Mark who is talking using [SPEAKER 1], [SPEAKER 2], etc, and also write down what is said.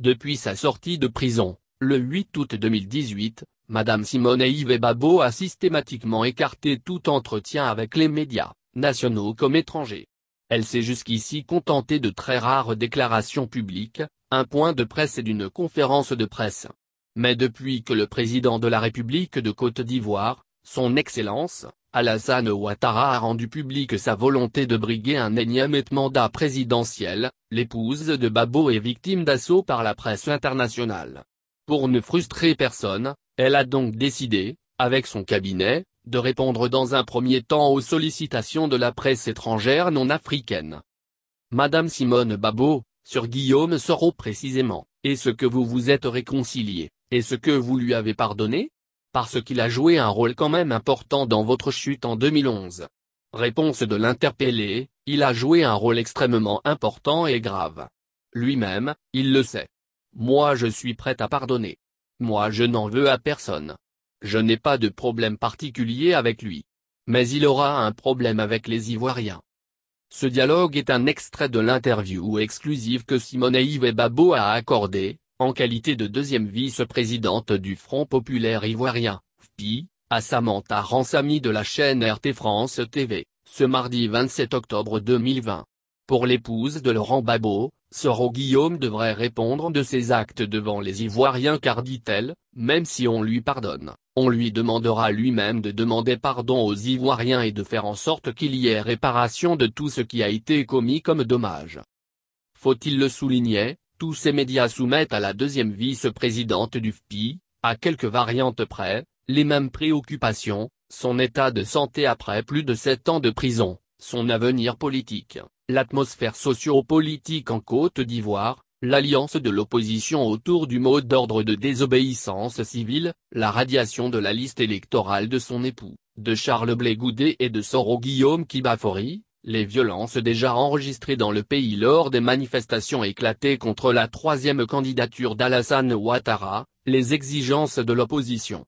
[SPEAKER 1] Depuis sa sortie de prison, le 8 août 2018, Madame Simone Yves Babo a systématiquement écarté tout entretien avec les médias, nationaux comme étrangers. Elle s'est jusqu'ici contentée de très rares déclarations publiques, un point de presse et d'une conférence de presse. Mais depuis que le président de la République de Côte d'Ivoire, son Excellence, Alassane Ouattara a rendu publique sa volonté de briguer un énième mandat présidentiel, l'épouse de Babo est victime d'assaut par la presse internationale. Pour ne frustrer personne, elle a donc décidé, avec son cabinet, de répondre dans un premier temps aux sollicitations de la presse étrangère non africaine. Madame Simone Babo, sur Guillaume Soro précisément, est-ce que vous vous êtes réconcilié, est-ce que vous lui avez pardonné parce qu'il a joué un rôle quand même important dans votre chute en 2011. Réponse de l'interpellé, il a joué un rôle extrêmement important et grave. Lui-même, il le sait. Moi je suis prêt à pardonner. Moi je n'en veux à personne. Je n'ai pas de problème particulier avec lui. Mais il aura un problème avec les Ivoiriens. Ce dialogue est un extrait de l'interview exclusive que Simone et Babo a accordé, en qualité de deuxième vice-présidente du Front populaire ivoirien, FPI, à Samantha Ransami de la chaîne RT France TV, ce mardi 27 octobre 2020. Pour l'épouse de Laurent Babo, Soro Guillaume devrait répondre de ses actes devant les Ivoiriens car dit-elle, même si on lui pardonne, on lui demandera lui-même de demander pardon aux Ivoiriens et de faire en sorte qu'il y ait réparation de tout ce qui a été commis comme dommage. Faut-il le souligner, tous ces médias soumettent à la deuxième vice-présidente du FPI, à quelques variantes près, les mêmes préoccupations, son état de santé après plus de sept ans de prison, son avenir politique, l'atmosphère socio-politique en Côte d'Ivoire, l'alliance de l'opposition autour du mot d'ordre de désobéissance civile, la radiation de la liste électorale de son époux, de Charles Blé Goudé et de Soro Guillaume Kibafori, les violences déjà enregistrées dans le pays lors des manifestations éclatées contre la troisième candidature d'Alassane Ouattara, les exigences de l'opposition,